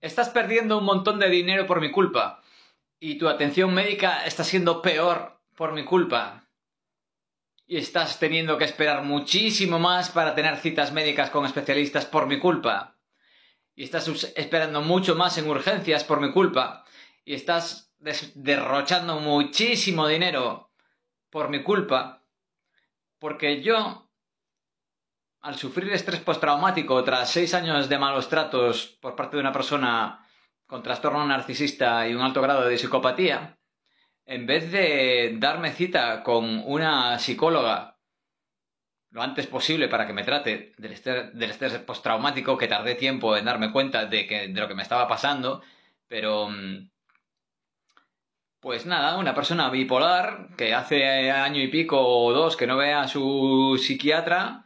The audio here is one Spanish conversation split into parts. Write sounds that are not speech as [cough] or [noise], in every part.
estás perdiendo un montón de dinero por mi culpa y tu atención médica está siendo peor por mi culpa y estás teniendo que esperar muchísimo más para tener citas médicas con especialistas por mi culpa. Y estás esperando mucho más en urgencias por mi culpa. Y estás derrochando muchísimo dinero por mi culpa. Porque yo al sufrir estrés postraumático tras seis años de malos tratos por parte de una persona con trastorno narcisista y un alto grado de psicopatía, en vez de darme cita con una psicóloga lo antes posible para que me trate del estrés, postraumático, que tardé tiempo en darme cuenta de, que, de lo que me estaba pasando, pero... Mm, pues nada, una persona bipolar que hace año y pico o dos que no ve a su psiquiatra,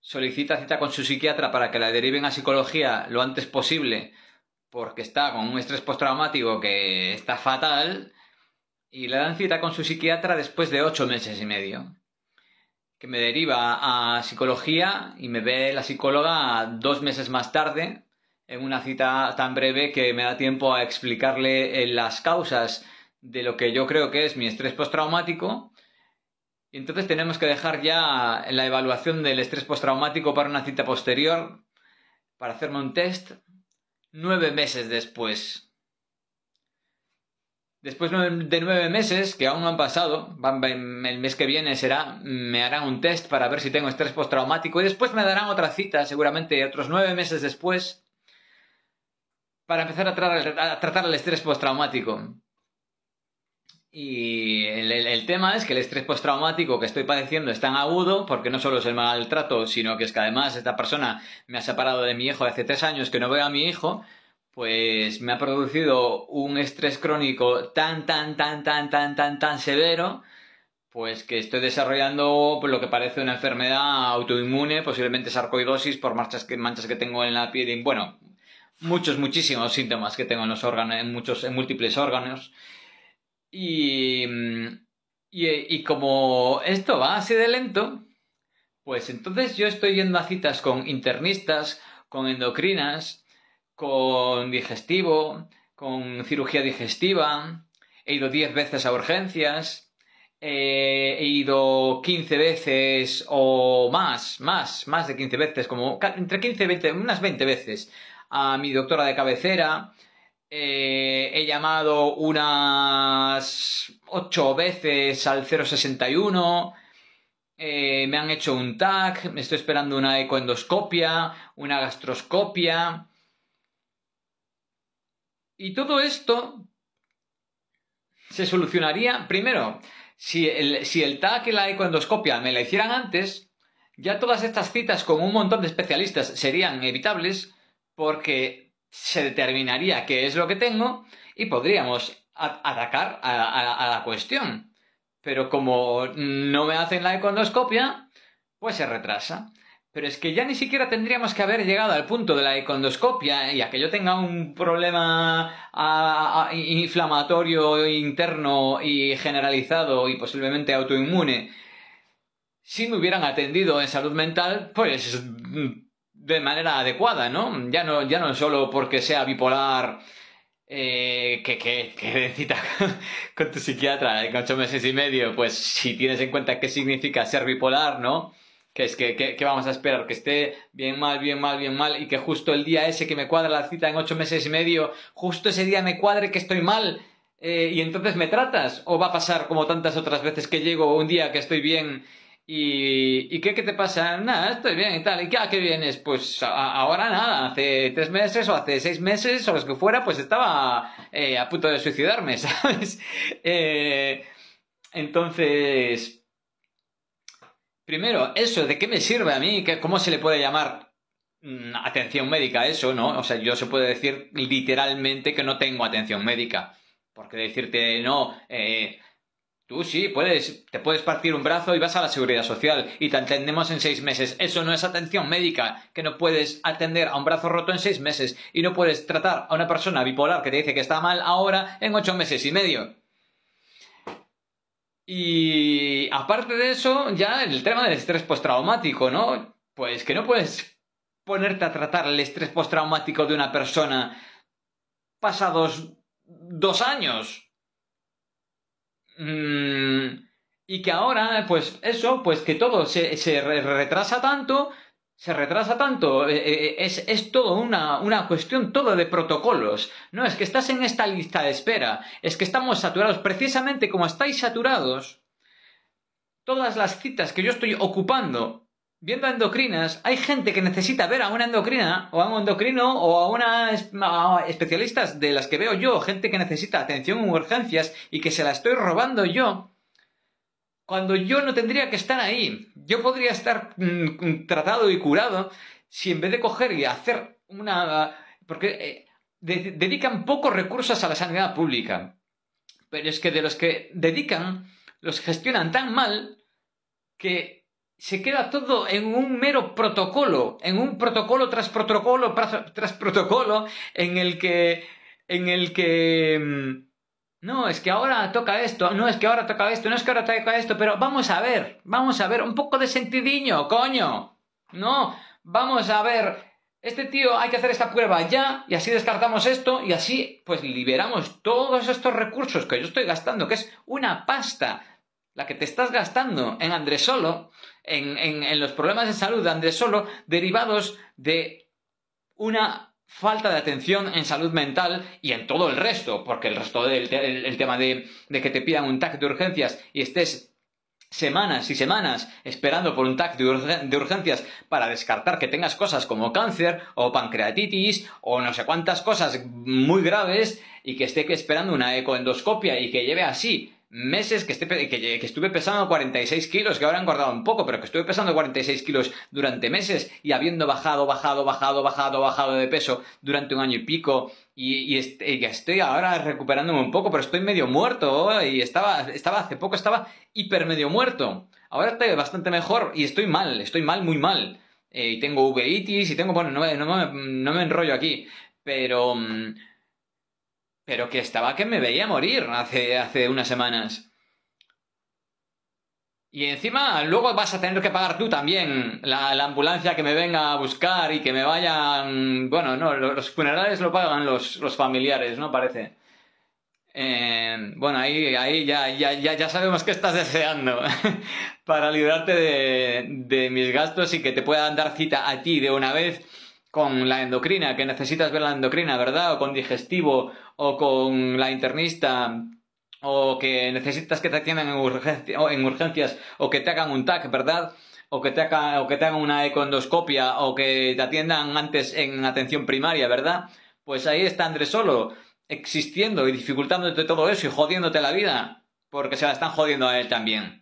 solicita cita con su psiquiatra para que la deriven a psicología lo antes posible porque está con un estrés postraumático que está fatal y le dan cita con su psiquiatra después de ocho meses y medio que me deriva a psicología y me ve la psicóloga dos meses más tarde en una cita tan breve que me da tiempo a explicarle eh, las causas de lo que yo creo que es mi estrés postraumático entonces tenemos que dejar ya la evaluación del estrés postraumático para una cita posterior, para hacerme un test, nueve meses después. Después de nueve meses, que aún no han pasado, el mes que viene será, me harán un test para ver si tengo estrés postraumático y después me darán otra cita, seguramente otros nueve meses después, para empezar a, a tratar el estrés postraumático. Y el, el, tema es que el estrés postraumático que estoy padeciendo es tan agudo, porque no solo es el maltrato, sino que es que además esta persona me ha separado de mi hijo hace tres años que no veo a mi hijo, pues me ha producido un estrés crónico tan, tan, tan, tan, tan, tan, tan severo, pues que estoy desarrollando pues, lo que parece una enfermedad autoinmune, posiblemente sarcoidosis por manchas que, manchas que tengo en la piel y, bueno, muchos, muchísimos síntomas que tengo en los órganos, en, muchos, en múltiples órganos. Y, mm, eh, y, como esto va así de lento, pues entonces yo estoy yendo a citas con internistas, con endocrinas, con digestivo, con cirugía digestiva, he ido 10 veces a urgencias, eh, he ido 15 veces o más, más, más de 15 veces, como entre 15 y 20, unas 20 veces a mi doctora de cabecera, eh, he llamado unas 8 veces al 061. Eh, me han hecho un TAC, Me estoy esperando una ecoendoscopia, una gastroscopia. Y todo esto se solucionaría, primero, si el, si el TAC y la ecoendoscopia me la hicieran antes, ya todas estas citas con un montón de especialistas serían evitables porque se determinaría qué es lo que tengo y podríamos atacar a, la cuestión. Pero como no me hacen la econdoscopia, pues se retrasa. Pero es que ya ni siquiera tendríamos que haber llegado al punto de la econdoscopia ¿eh? y a que yo tenga un problema inflamatorio interno y generalizado y posiblemente autoinmune. Si me hubieran atendido en salud mental, pues de manera adecuada, ¿no? Ya no, ya no solo porque sea bipolar eh, que, que, que cita [laughs] con tu psiquiatra en ocho meses y medio, pues si tienes en cuenta qué significa ser bipolar, ¿no? Que es que, vamos a esperar, que esté bien mal, bien mal, bien mal, y que justo el día ese que me cuadra la cita en ocho meses y medio, justo ese día me cuadre que estoy mal, eh, y entonces me tratas, o va a pasar como tantas otras veces que llego un día que estoy bien ¿Y, qué, te pasa? Nada, estoy bien y tal. ¿Y qué, a qué vienes? Pues ahora nada, hace tres meses o hace seis meses o los que fuera, pues estaba eh, a punto de suicidarme, [laughs] ¿sabes? Eh, entonces, primero, eso, ¿de qué me sirve a mí? ¿Cómo se le puede llamar mm, atención médica eso, no? O sea, yo se puede decir literalmente que no tengo atención médica. Porque decirte, no, eh, Tú sí, puedes, te puedes partir un brazo y vas a la seguridad social y te atendemos en seis meses. Eso no es atención médica, que no puedes atender a un brazo roto en seis meses y no puedes tratar a una persona bipolar que te dice que está mal ahora en ocho meses y medio. Y aparte de eso, ya el tema del estrés postraumático, ¿no? Pues que no puedes ponerte a tratar el estrés postraumático de una persona pasados dos años. Mm, y que ahora, pues eso, pues que todo se, retrasa tanto, se retrasa tanto, eh, eh, es, es todo una, cuestión todo de protocolos. No, es que estás en esta lista de espera, es que estamos saturados. Precisamente como estáis saturados, todas las citas que yo estoy ocupando viendo endocrinas, hay gente que necesita ver a una endocrina o a un endocrino o a una especialistas de las que veo yo, gente que necesita atención en urgencias y que se la estoy robando yo cuando yo no tendría que estar ahí. Yo podría estar mm, mm, tratado y curado si en vez de coger y hacer una... Porque eh, dedican pocos recursos a la sanidad pública. Pero es que de los que dedican, los gestionan tan mal que se queda todo en un mero protocolo, en un protocolo tras protocolo tras protocolo, en el que... En el que mm, no, es que ahora toca esto, no es que ahora toca esto, no es que ahora toca esto, pero vamos a ver, vamos a ver, un poco de sentidiño, coño. No, vamos a ver, este tío hay que hacer esta prueba ya y así descartamos esto y así pues liberamos todos estos recursos que yo estoy gastando, que es una pasta la que te estás gastando en Andrés Solo, en, en los problemas de salud de Andrés Solo, derivados de una falta de atención en salud mental y en todo el resto, porque el resto del tema de, que te pidan un TAC de urgencias y estés semanas y semanas esperando por un TAC de, de urgencias para descartar que tengas cosas como cáncer o pancreatitis o no sé cuántas cosas muy graves y que esté esperando una ecoendoscopia y que lleve así meses que, que, estuve pesando 46 kilos, que ahora he engordado un poco, pero que estuve pesando 46 kilos durante meses y habiendo bajado, bajado, bajado, bajado, bajado de peso durante un año y pico y, que estoy ahora recuperándome un poco, pero estoy medio muerto y estaba, estaba hace poco estaba hiper medio muerto. Ahora estoy bastante mejor y estoy mal, estoy mal, muy mal. Eh, y tengo uveitis y tengo, bueno, no, me, no me enrollo aquí, pero... Mm, pero que estaba que me veía morir hace, hace unas semanas. Y encima luego vas a tener que pagar tú también la, ambulancia que me venga a buscar y que me vayan... Bueno, no, los funerales lo pagan los, familiares, ¿no? Parece. Eh, bueno, ahí, ahí ya, ya, ya, ya, sabemos qué estás deseando [laughs] para librarte de, de, mis gastos y que te puedan dar cita a ti de una vez con la endocrina, que necesitas ver la endocrina, ¿verdad? O con digestivo o con la internista o que necesitas que te atiendan en, urgencias o que te hagan un TAC, ¿verdad? O que, te o que te hagan una econdoscopia o que te atiendan antes en atención primaria, ¿verdad? Pues ahí está Andrés Solo, existiendo y dificultándote todo eso y jodiéndote la vida, porque se la están jodiendo a él también.